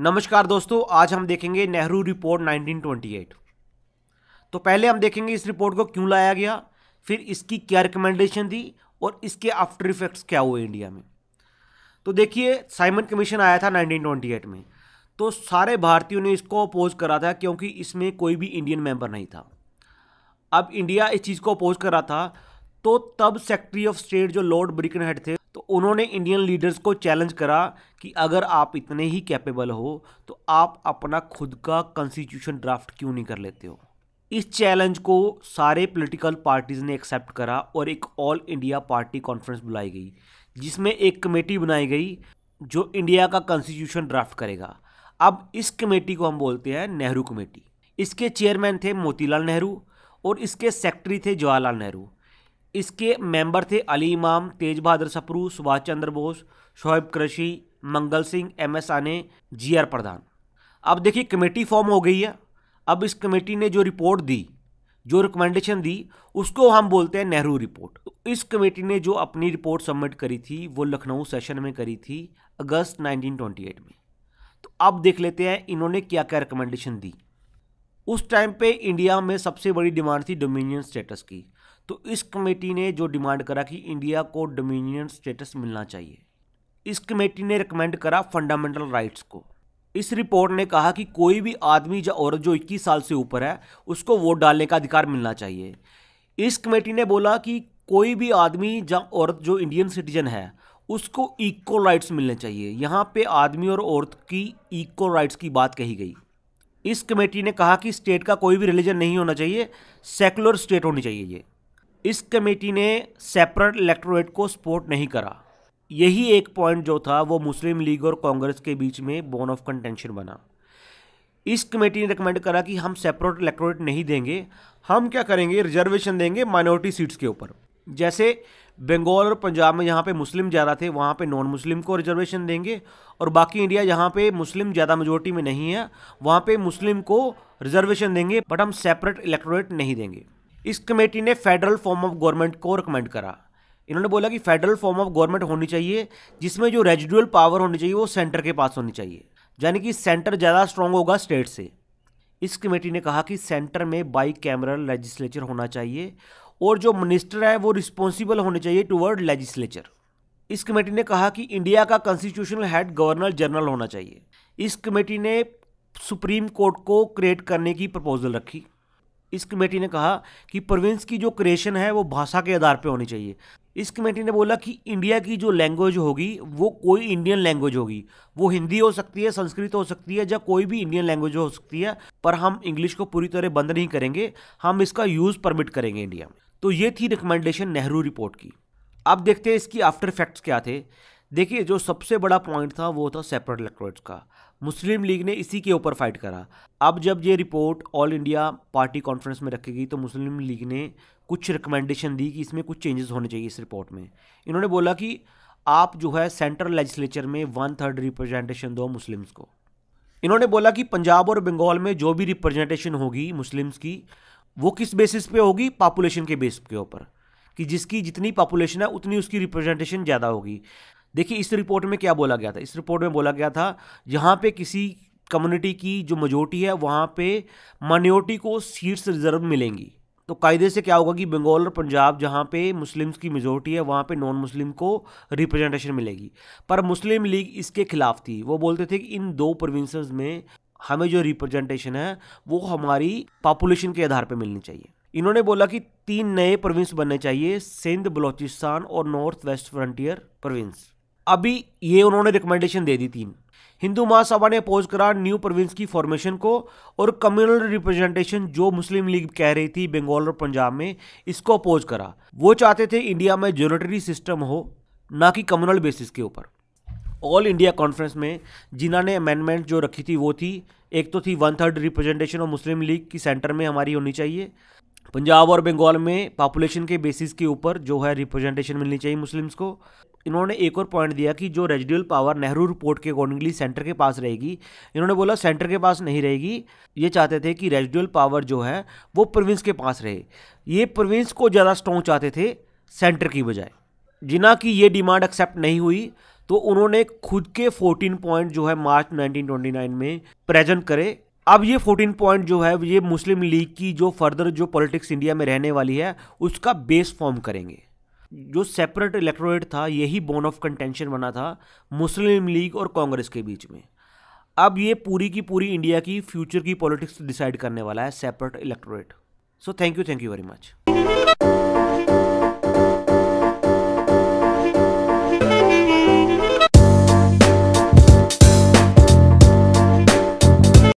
नमस्कार दोस्तों आज हम देखेंगे नेहरू रिपोर्ट 1928 तो पहले हम देखेंगे इस रिपोर्ट को क्यों लाया गया फिर इसकी क्या रिकमेंडेशन थी और इसके आफ्टर इफेक्ट्स क्या हुए इंडिया में तो देखिए साइमन कमीशन आया था 1928 में तो सारे भारतीयों ने इसको अपोज करा था क्योंकि इसमें कोई भी इंडियन मेंबर नहीं था अब इंडिया इस चीज़ को अपोज करा था तो तब सेक्रेटरी ऑफ स्टेट जो लॉर्ड हेड थे तो उन्होंने इंडियन लीडर्स को चैलेंज करा कि अगर आप इतने ही कैपेबल हो तो आप अपना खुद का कॉन्स्टिट्यूशन ड्राफ्ट क्यों नहीं कर लेते हो इस चैलेंज को सारे पॉलिटिकल पार्टीज़ ने एक्सेप्ट करा और एक ऑल इंडिया पार्टी कॉन्फ्रेंस बुलाई गई जिसमें एक कमेटी बनाई गई जो इंडिया का कॉन्स्टिट्यूशन ड्राफ्ट करेगा अब इस कमेटी को हम बोलते हैं नेहरू कमेटी इसके चेयरमैन थे मोतीलाल नेहरू और इसके सेक्रेटरी थे जवाहरलाल नेहरू इसके मेंबर थे अली इमाम तेज बहादुर सपरू सुभाष चंद्र बोस शोएब कृषि मंगल सिंह एम एस आने जी आर प्रधान अब देखिए कमेटी फॉर्म हो गई है अब इस कमेटी ने जो रिपोर्ट दी जो रिकमेंडेशन दी उसको हम बोलते हैं नेहरू रिपोर्ट इस कमेटी ने जो अपनी रिपोर्ट सबमिट करी थी वो लखनऊ सेशन में करी थी अगस्त 1928 में तो अब देख लेते हैं इन्होंने क्या क्या रिकमेंडेशन दी उस टाइम पे इंडिया में सबसे बड़ी डिमांड थी डोमिनियन स्टेटस की तो इस कमेटी ने जो डिमांड करा कि इंडिया को डोमिनियन स्टेटस मिलना चाहिए इस कमेटी ने रिकमेंड करा फंडामेंटल राइट्स को इस रिपोर्ट ने कहा कि कोई भी आदमी या औरत जो 21 साल से ऊपर है उसको वोट डालने का अधिकार मिलना चाहिए इस कमेटी ने बोला कि कोई भी आदमी या औरत जो इंडियन सिटीजन है उसको इक्वल राइट्स मिलने चाहिए यहाँ पे आदमी और औरत की इक्वल राइट्स की बात कही गई इस कमेटी ने कहा कि स्टेट का कोई भी रिलीजन नहीं होना चाहिए सेकुलर स्टेट होनी चाहिए ये इस कमेटी ने सेपरेट इलेक्टोरेट को सपोर्ट नहीं करा यही एक पॉइंट जो था वो मुस्लिम लीग और कांग्रेस के बीच में बोन ऑफ कंटेंशन बना इस कमेटी ने रिकमेंड करा कि हम सेपरेट इलेक्टोरेट नहीं देंगे हम क्या करेंगे रिजर्वेशन देंगे माइनॉरिटी सीट्स के ऊपर जैसे बंगाल और पंजाब में जहाँ पे मुस्लिम ज़्यादा थे वहाँ पे नॉन मुस्लिम को रिजर्वेशन देंगे और बाकी इंडिया जहाँ पे मुस्लिम ज़्यादा मेजोरिटी में नहीं है वहाँ पे मुस्लिम को रिजर्वेशन देंगे बट हम सेपरेट इलेक्टोरेट नहीं देंगे इस कमेटी ने फेडरल फॉर्म ऑफ गवर्नमेंट को रिकमेंड करा इन्होंने बोला कि फेडरल फॉर्म ऑफ गवर्नमेंट होनी चाहिए जिसमें जो रेजिडुअल पावर होनी चाहिए वो सेंटर के पास होनी चाहिए यानी कि सेंटर ज़्यादा स्ट्रांग होगा स्टेट से इस कमेटी ने कहा कि सेंटर में बाई कैमरल लेजिस्लेचर होना चाहिए और जो मिनिस्टर है वो रिस्पॉन्सिबल होने चाहिए टूवर्ड लेजिस्लेचर इस कमेटी ने कहा कि इंडिया का कॉन्स्टिट्यूशनल हेड गवर्नर जनरल होना चाहिए इस कमेटी ने सुप्रीम कोर्ट को क्रिएट करने की प्रपोजल रखी इस कमेटी ने कहा कि प्रोविंस की जो क्रिएशन है वो भाषा के आधार पर होनी चाहिए इस कमेटी ने बोला कि इंडिया की जो लैंग्वेज होगी वो कोई इंडियन लैंग्वेज होगी वो हिंदी हो सकती है संस्कृत हो सकती है या कोई भी इंडियन लैंग्वेज हो सकती है पर हम इंग्लिश को पूरी तरह बंद नहीं करेंगे हम इसका यूज़ परमिट करेंगे इंडिया में तो ये थी रिकमेंडेशन नेहरू रिपोर्ट की अब देखते हैं इसकी आफ्टर फैक्ट्स क्या थे देखिए जो सबसे बड़ा पॉइंट था वो था सेपरेट इलेक्ट्रोरेट्स का मुस्लिम लीग ने इसी के ऊपर फाइट करा अब जब ये report all India party conference में रखी गई तो मुस्लिम लीग ने कुछ रिकमेंडेशन दी कि इसमें कुछ चेंजेस होने चाहिए इस रिपोर्ट में इन्होंने बोला कि आप जो है सेंट्रल लेजिस्लेचर में वन थर्ड रिप्रेजेंटेशन दो मुस्लिम्स को इन्होंने बोला कि पंजाब और बंगाल में जो भी रिप्रेजेंटेशन होगी मुस्लिम्स की वो किस बेसिस पे होगी पॉपुलेशन के बेस के ऊपर कि जिसकी जितनी पॉपुलेशन है उतनी उसकी रिप्रेजेंटेशन ज़्यादा होगी देखिए इस रिपोर्ट में क्या बोला गया था इस रिपोर्ट में बोला गया था जहाँ पे किसी कम्युनिटी की जो मजोरिटी है वहाँ पे माइनॉरिटी को सीट्स रिजर्व मिलेंगी तो कायदे से क्या होगा कि बंगाल और पंजाब जहाँ पे मुस्लिम्स की मेजोरिटी है वहाँ पे नॉन मुस्लिम को रिप्रेजेंटेशन मिलेगी पर मुस्लिम लीग इसके खिलाफ थी वो बोलते थे कि इन दो प्रोविंसेस में हमें जो रिप्रेजेंटेशन है वो हमारी पॉपुलेशन के आधार पर मिलनी चाहिए इन्होंने बोला कि तीन नए प्रोविंस बनने चाहिए सिंध बलोचिस्तान और नॉर्थ वेस्ट फ्रंटियर प्रोविंस अभी ये उन्होंने रिकमेंडेशन दे दी थी हिंदू महासभा ने अपोज करा न्यू प्रोविंस की फॉर्मेशन को और कम्युनल रिप्रेजेंटेशन जो मुस्लिम लीग कह रही थी बंगाल और पंजाब में इसको अपोज करा वो चाहते थे इंडिया में जोनेटरी सिस्टम हो ना कि कम्युनल बेसिस के ऊपर ऑल इंडिया कॉन्फ्रेंस में जिन्होंने अमेंडमेंट जो रखी थी वो थी एक तो थी one third representation of Muslim League की सेंटर में हमारी होनी चाहिए पंजाब और बंगाल में पॉपुलेशन के बेसिस के ऊपर जो है रिप्रेजेंटेशन मिलनी चाहिए मुस्लिम्स को इन्होंने एक और पॉइंट दिया कि जो रेजिडुअल पावर नेहरू रिपोर्ट के अकॉर्डिंगली सेंटर के पास रहेगी इन्होंने बोला सेंटर के पास नहीं रहेगी ये चाहते थे कि रेजिडुअल पावर जो है वो प्रोविंस के पास रहे ये प्रोविंस को ज़्यादा स्ट्रॉन्ग चाहते थे सेंटर की बजाय जिना की ये डिमांड एक्सेप्ट नहीं हुई तो उन्होंने खुद के 14 पॉइंट जो है मार्च 1929 में प्रेजेंट करे अब ये 14 पॉइंट जो है ये मुस्लिम लीग की जो फर्दर जो पॉलिटिक्स इंडिया में रहने वाली है उसका बेस फॉर्म करेंगे जो सेपरेट इलेक्टोरेट था यही बोन ऑफ कंटेंशन बना था मुस्लिम लीग और कांग्रेस के बीच में अब ये पूरी की पूरी इंडिया की फ्यूचर की पॉलिटिक्स डिसाइड करने वाला है separate electorate so thank you thank you very much